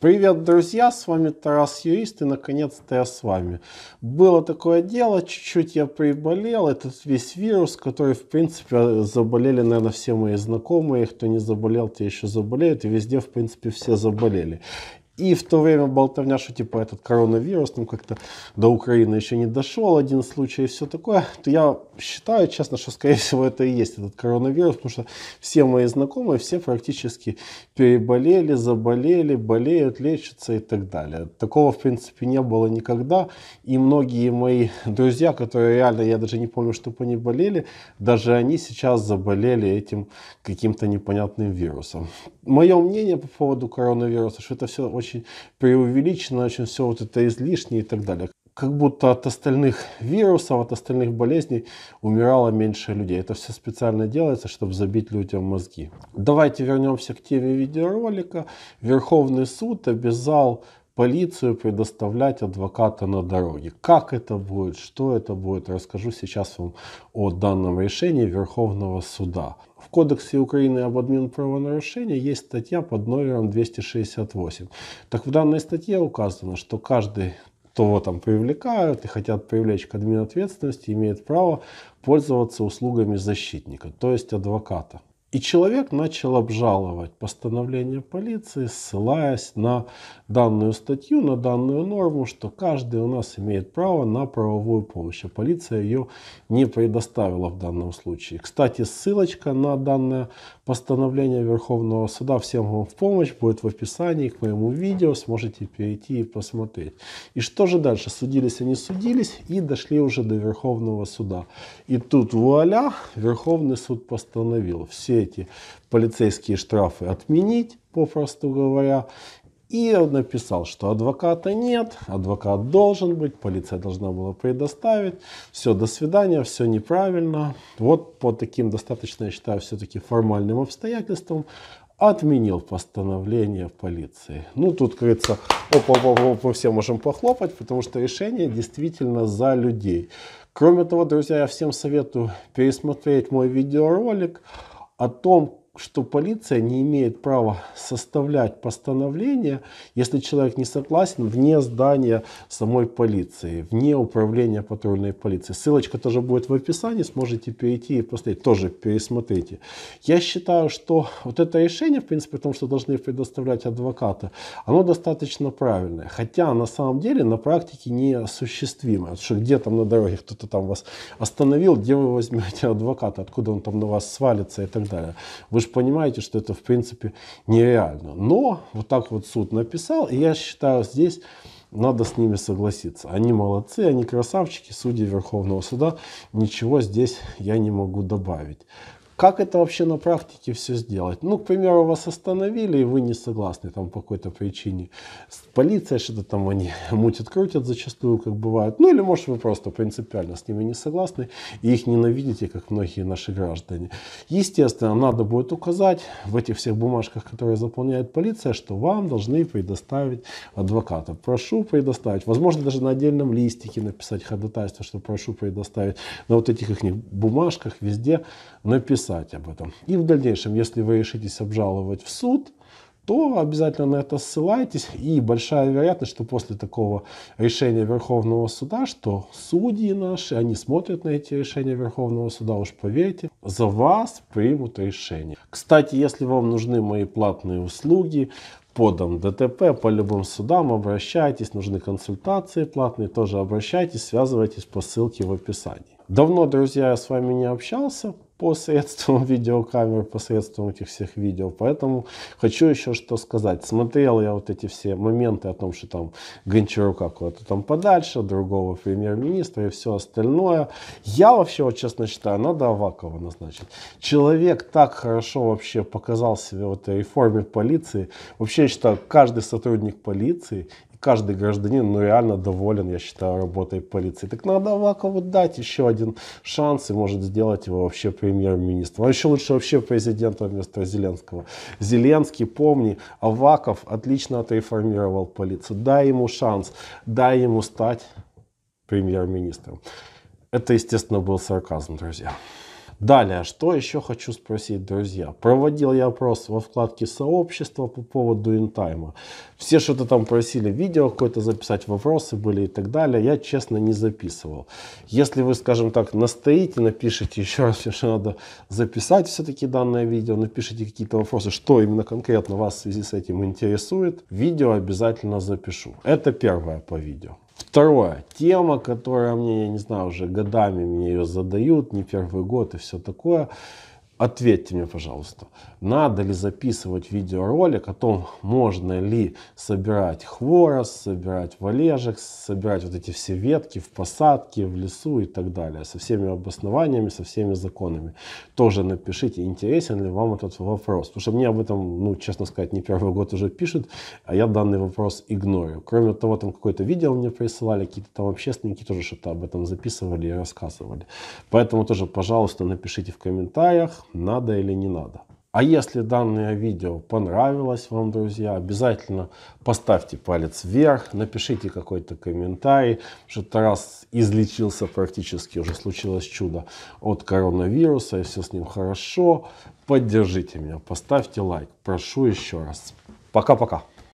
Привет, друзья, с вами Тарас Юрист и наконец-то я с вами. Было такое дело, чуть-чуть я приболел, этот весь вирус, который в принципе заболели, наверное, все мои знакомые, кто не заболел, те еще заболеют, и везде в принципе все заболели. И в то время болтовня, что типа этот коронавирус там как-то до Украины еще не дошел, один случай и все такое, то я считаю, честно, что скорее всего это и есть этот коронавирус, потому что все мои знакомые, все практически переболели, заболели, болеют, лечатся и так далее. Такого в принципе не было никогда, и многие мои друзья, которые реально, я даже не помню, чтобы они болели, даже они сейчас заболели этим каким-то непонятным вирусом. Мое мнение по поводу коронавируса, что это все очень очень преувеличено, очень все вот это излишнее и так далее. Как будто от остальных вирусов, от остальных болезней умирало меньше людей. Это все специально делается, чтобы забить людям мозги. Давайте вернемся к теме видеоролика. Верховный суд обязал полицию предоставлять адвоката на дороге. Как это будет, что это будет, расскажу сейчас вам о данном решении Верховного суда. В Кодексе Украины об админправонарушении есть статья под номером 268. Так в данной статье указано, что каждый, кого там привлекают и хотят привлечь к админ ответственности, имеет право пользоваться услугами защитника, то есть адвоката. И человек начал обжаловать постановление полиции, ссылаясь на данную статью, на данную норму, что каждый у нас имеет право на правовую помощь, а полиция ее не предоставила в данном случае. Кстати, ссылочка на данное постановление Верховного Суда всем вам в помощь будет в описании к моему видео, сможете перейти и посмотреть. И что же дальше? Судились они, судились и дошли уже до Верховного Суда. И тут вуаля, Верховный Суд постановил все эти полицейские штрафы отменить, попросту говоря, и он написал, что адвоката нет, адвокат должен быть, полиция должна была предоставить. Все, до свидания, все неправильно. Вот по таким достаточно, я считаю, все-таки формальным обстоятельствам отменил постановление полиции. Ну, тут, как говорится, опа, опа, опа, мы все можем похлопать, потому что решение действительно за людей. Кроме того, друзья, я всем советую пересмотреть мой видеоролик о том, что полиция не имеет права составлять постановление, если человек не согласен, вне здания самой полиции, вне управления патрульной полиции. Ссылочка тоже будет в описании, сможете перейти и посмотреть, тоже пересмотрите. Я считаю, что вот это решение, в принципе, о том, что должны предоставлять адвокаты, оно достаточно правильное, хотя на самом деле на практике неосуществимое, что где там на дороге кто-то там вас остановил, где вы возьмете адвоката, откуда он там на вас свалится и так далее. Вы же понимаете, что это в принципе нереально. Но вот так вот суд написал, и я считаю здесь надо с ними согласиться. Они молодцы, они красавчики, судьи Верховного суда. Ничего здесь я не могу добавить. Как это вообще на практике все сделать? Ну, к примеру, вас остановили, и вы не согласны там по какой-то причине. Полиция что-то там они мутят, крутят зачастую, как бывает. Ну, или, может, вы просто принципиально с ними не согласны, и их ненавидите, как многие наши граждане. Естественно, надо будет указать в этих всех бумажках, которые заполняет полиция, что вам должны предоставить адвоката. Прошу предоставить. Возможно, даже на отдельном листике написать ходатайство, что прошу предоставить. На вот этих их бумажках везде написать написать об этом. И в дальнейшем, если вы решитесь обжаловать в суд, то обязательно на это ссылайтесь. И большая вероятность, что после такого решения Верховного суда, что судьи наши, они смотрят на эти решения Верховного суда, уж поверьте, за вас примут решение. Кстати, если вам нужны мои платные услуги, подам ДТП, по любым судам обращайтесь, нужны консультации платные, тоже обращайтесь, связывайтесь по ссылке в описании. Давно, друзья, я с вами не общался, посредством видеокамер, посредством этих всех видео. Поэтому хочу еще что сказать. Смотрел я вот эти все моменты о том, что там Гончарука куда-то там подальше, другого премьер-министра и все остальное. Я вообще, вот честно считаю, надо Авакова назначить. Человек так хорошо вообще показал себя в этой реформе полиции. Вообще, я считаю, каждый сотрудник полиции каждый гражданин ну, реально доволен, я считаю, работой полиции. Так надо Авакову дать еще один шанс и может сделать его вообще премьер-министром. А еще лучше вообще президентом вместо Зеленского. Зеленский, помни, Аваков отлично отреформировал полицию. Дай ему шанс, дай ему стать премьер-министром. Это, естественно, был сарказм, друзья. Далее, что еще хочу спросить, друзья. Проводил я опрос во вкладке сообщества по поводу интайма. Все что-то там просили, видео какое-то записать, вопросы были и так далее. Я, честно, не записывал. Если вы, скажем так, настоите, напишите еще раз, что надо записать все-таки данное видео, напишите какие-то вопросы, что именно конкретно вас в связи с этим интересует, видео обязательно запишу. Это первое по видео. Второе. Тема, которая мне, я не знаю, уже годами мне ее задают, не первый год и все такое. Ответьте мне, пожалуйста, надо ли записывать видеоролик о том, можно ли собирать хворост, собирать валежек, собирать вот эти все ветки в посадке, в лесу и так далее, со всеми обоснованиями, со всеми законами. Тоже напишите, интересен ли вам этот вопрос, потому что мне об этом, ну, честно сказать, не первый год уже пишут, а я данный вопрос игнорю. Кроме того, там какое-то видео мне присылали, какие-то там общественники тоже что-то об этом записывали и рассказывали. Поэтому тоже, пожалуйста, напишите в комментариях, надо или не надо. А если данное видео понравилось вам, друзья, обязательно поставьте палец вверх, напишите какой-то комментарий, что Тарас излечился практически, уже случилось чудо от коронавируса, и все с ним хорошо. Поддержите меня, поставьте лайк, прошу еще раз. Пока-пока.